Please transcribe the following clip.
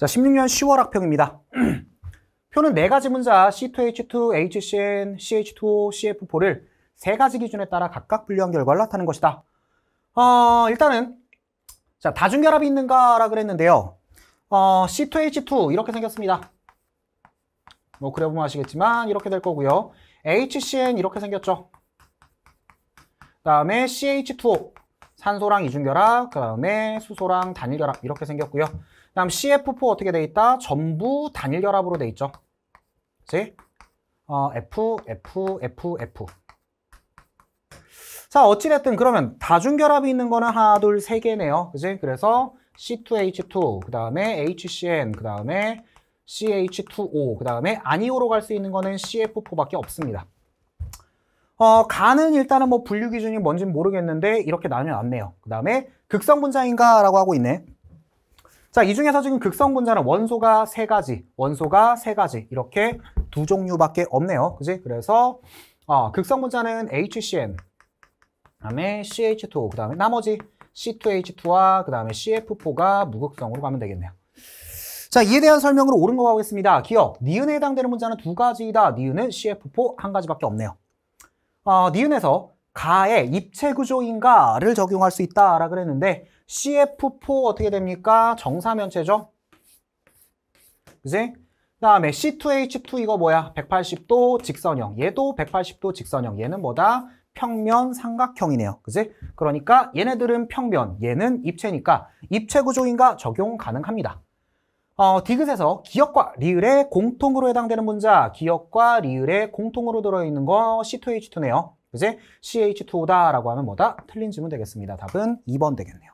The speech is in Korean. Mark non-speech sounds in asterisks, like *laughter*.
자, 16년 10월 학평입니다. *clears throat* 표는 네 가지 문자 C2H2, HCN, CH2O, CF4를 세 가지 기준에 따라 각각 분류한 결과를 나타낸 것이다. 어, 일단은 자, 다중결합이 있는가라 그랬는데요. 어, C2H2 이렇게 생겼습니다. 뭐 그려보면 아시겠지만 이렇게 될 거고요. HCN 이렇게 생겼죠. 그 다음에 CH2O 산소랑 이중결합, 그 다음에 수소랑 단일결합 이렇게 생겼고요. 그 다음 CF4 어떻게 돼 있다? 전부 단일결합으로 돼 있죠. 그치? 어, F, F, F, F. 자, 어찌됐든 그러면 다중결합이 있는 거는 하나, 둘, 세 개네요. 그지? 그래서 C2H2, 그 다음에 HCN, 그 다음에 CH2O, 그 다음에 아니오로 갈 수 있는 거는 CF4밖에 없습니다. 어, 간은 일단은 뭐 분류 기준이 뭔지는 모르겠는데 이렇게 나뉘어놨네요. 그 다음에 극성분자인가? 라고 하고 있네. 자, 이 중에서 지금 극성분자는 원소가 세 가지, 원소가 세 가지 이렇게 두 종류밖에 없네요. 그지? 그래서 어, 극성분자는 HCN, 그다음에 CH2, 그다음에 나머지 C2H2와 그다음에 CF4가 무극성으로 가면 되겠네요. 자, 이에 대한 설명으로 옳은 거 하고 있습니다 기억, 니은에 해당되는 문자는 두 가지이다. 니은은 CF4 한 가지밖에 없네요. 어, 니은에서 가의 입체 구조인가를 적용할 수 있다라 고 그랬는데 CF4 어떻게 됩니까? 정사면체죠. 그지? 그 다음에 C2H2 이거 뭐야? 180도 직선형. 얘도 180도 직선형. 얘는 뭐다? 평면 삼각형이네요. 그지? 그러니까 얘네들은 평면, 얘는 입체니까 입체 구조인가 적용 가능합니다. 어, 디귿에서 기억과 리을의 공통으로 해당되는 문자 기억과 리을의 공통으로 들어있는 거 C2H2네요. 그지? CH2다라고 하면 뭐다? 틀린 질문 되겠습니다. 답은 2번 되겠네요.